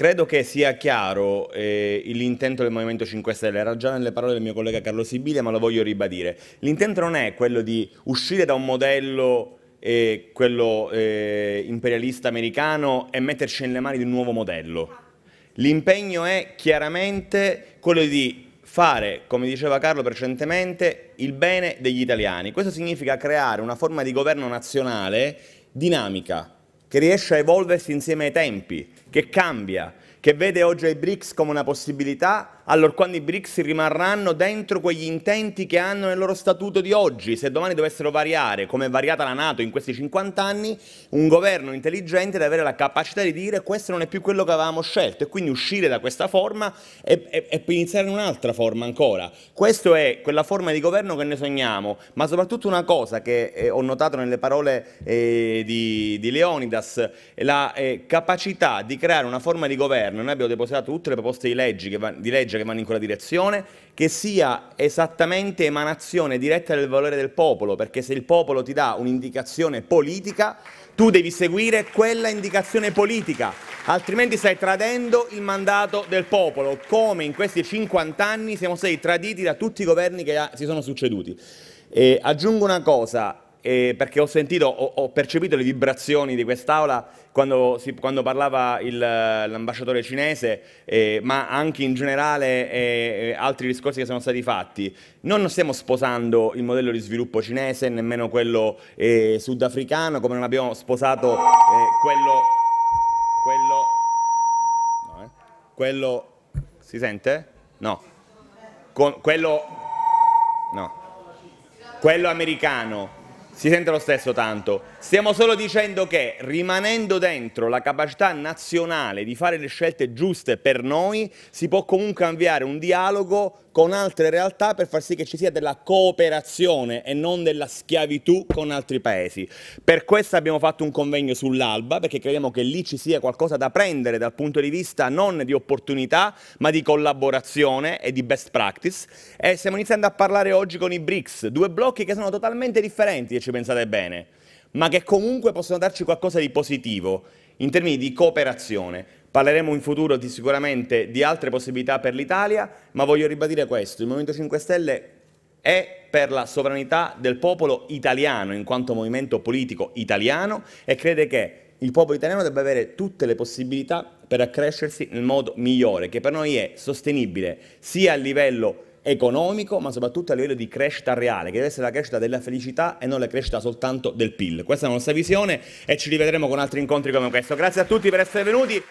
Credo che sia chiaro eh, l'intento del Movimento 5 Stelle, era già nelle parole del mio collega Carlo Sibiglia, ma lo voglio ribadire. L'intento non è quello di uscire da un modello, eh, quello eh, imperialista americano, e metterci nelle mani di un nuovo modello. L'impegno è chiaramente quello di fare, come diceva Carlo precedentemente, il bene degli italiani. Questo significa creare una forma di governo nazionale dinamica, che riesce a evolversi insieme ai tempi, che cambia, che vede oggi i BRICS come una possibilità, allora quando i BRICS rimarranno dentro quegli intenti che hanno nel loro statuto di oggi. Se domani dovessero variare, come è variata la Nato in questi 50 anni, un governo intelligente deve avere la capacità di dire questo non è più quello che avevamo scelto e quindi uscire da questa forma e, e, e iniziare in un'altra forma ancora. Questa è quella forma di governo che noi sogniamo, ma soprattutto una cosa che eh, ho notato nelle parole eh, di, di, Leonidas, la eh, capacità di creare una forma di governo governo, noi abbiamo depositato tutte le proposte di legge, va, di legge che vanno in quella direzione, che sia esattamente emanazione diretta del valore del popolo, perché se il popolo ti dà un'indicazione politica, tu devi seguire quella indicazione politica, altrimenti stai tradendo il mandato del popolo, come in questi 50 anni siamo stati traditi da tutti i governi che si sono succeduti. E aggiungo una cosa, eh, perché ho sentito, ho, ho, percepito le vibrazioni di quest'aula quando, si, quando parlava il, l'ambasciatore cinese, eh, ma anche in generale eh, eh altri discorsi che sono stati fatti. Non stiamo sposando il modello di sviluppo cinese, nemmeno quello eh, sudafricano, come non abbiamo sposato eh, quello... quello... No, quello... si sente? No. Con, quello... no. Quello americano si sente lo stesso tanto. Stiamo solo dicendo che rimanendo dentro la capacità nazionale di fare le scelte giuste per noi, si può comunque avviare un dialogo con altre realtà per far sì che ci sia della cooperazione e non della schiavitù con altri paesi. Per questo abbiamo fatto un convegno sull'Alba, perché crediamo che lì ci sia qualcosa da prendere dal punto di vista non di opportunità, ma di collaborazione e di best practice. E stiamo iniziando a parlare oggi con i BRICS, due blocchi che sono totalmente differenti ci pensate bene, ma che comunque possono darci qualcosa di positivo in termini di cooperazione. Parleremo in futuro di, sicuramente di altre possibilità per l'Italia, ma voglio ribadire questo, il Movimento 5 Stelle è per la sovranità del popolo italiano in quanto movimento politico italiano e crede che il popolo italiano debba avere tutte le possibilità per accrescersi nel modo migliore, che per noi è sostenibile sia a livello economico, ma soprattutto a livello di crescita reale, che deve essere la crescita della felicità e non la crescita soltanto del PIL. Questa è la nostra visione e ci rivedremo con altri incontri come questo. Grazie a tutti per essere venuti.